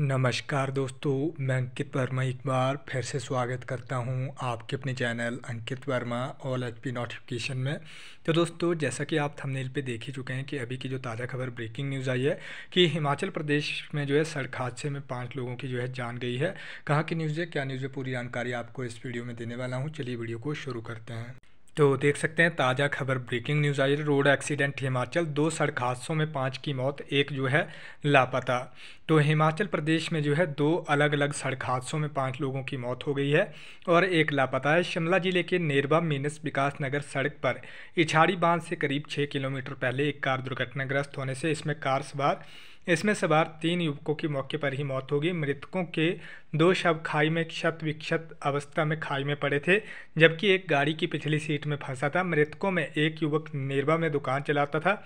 नमस्कार दोस्तों मैं अंकित वर्मा एक बार फिर से स्वागत करता हूं आपके अपने channel Ankit Verma all H P notification में तो दोस्तों जैसा कि आप थंबनेल पे देख ही चुके हैं कि अभी की जो ताज़ा खबर ब्रेकिंग न्यूज़ आई है कि हिमाचल प्रदेश में जो है सड़क हादसे में पाँच लोगों की जो है जान गई है कहाँ की न्यूज़ है क्या न्यूज़ है पूरी जानकारी आपको इस वीडियो में देने वाला हूँ चलिए वीडियो को शुरू करते हैं तो देख सकते हैं ताज़ा खबर ब्रेकिंग न्यूज़ आई रोड एक्सीडेंट हिमाचल दो सड़क हादसों में पाँच की मौत एक जो है लापता तो हिमाचल प्रदेश में जो है दो अलग अलग सड़क हादसों में पाँच लोगों की मौत हो गई है और एक लापता है शिमला जिले के नेरवा मीनस विकास नगर सड़क पर इछाड़ी बांध से करीब छः किलोमीटर पहले एक कार दुर्घटनाग्रस्त होने से इसमें कार सवार इसमें सवार तीन युवकों की मौके पर ही मौत हो गई मृतकों के दो शव खाई में क्षत विक्षत अवस्था में खाई में पड़े थे जबकि एक गाड़ी की पिछली सीट में फंसा था मृतकों में एक युवक निरवा में दुकान चलाता था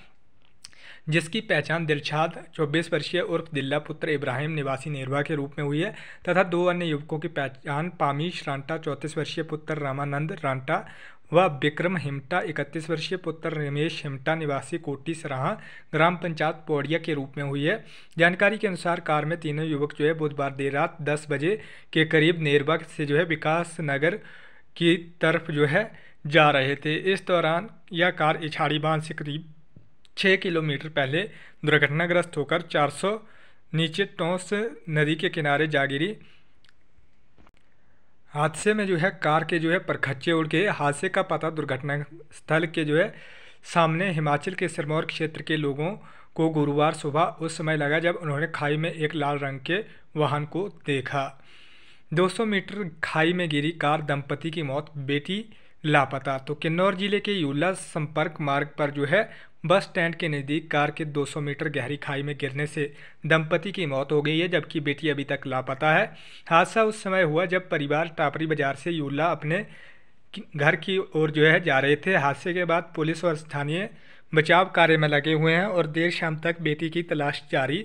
जिसकी पहचान दिलछाद चौबीस वर्षीय उर्फ दिल्ला पुत्र इब्राहिम निवासी नेरवा के रूप में हुई है तथा दो अन्य युवकों की पहचान पामीश रांटा चौंतीस वर्षीय पुत्र रामानंद रांटा व विक्रम हिमटा इकतीस वर्षीय पुत्र रमेश हिमटा निवासी कोटी सराहा ग्राम पंचायत पौड़िया के रूप में हुई है जानकारी के अनुसार कार में तीनों युवक जो है बुधवार देर रात दस बजे के करीब नेरवा से जो है विकास नगर की तरफ जो है जा रहे थे इस दौरान यह कार इछाड़ी बांध से करीब छः किलोमीटर पहले दुर्घटनाग्रस्त होकर 400 नीचे टोंस नदी के किनारे जा गिरी हादसे में जो है कार के जो है परखच्चे उड़ गए हादसे का पता दुर्घटना स्थल के जो है सामने हिमाचल के सिरमौर क्षेत्र के लोगों को गुरुवार सुबह उस समय लगा जब उन्होंने खाई में एक लाल रंग के वाहन को देखा 200 मीटर खाई में गिरी कार दंपति की मौत बेटी लापता तो किन्नौर जिले के यूला संपर्क मार्ग पर जो है बस स्टैंड के नज़दीक कार के 200 मीटर गहरी खाई में गिरने से दंपति की मौत हो गई है जबकि बेटी अभी तक लापता है हादसा उस समय हुआ जब परिवार टापरी बाजार से यूला अपने घर की ओर जो है जा रहे थे हादसे के बाद पुलिस और स्थानीय बचाव कार्य में लगे हुए हैं और देर शाम तक बेटी की तलाश जारी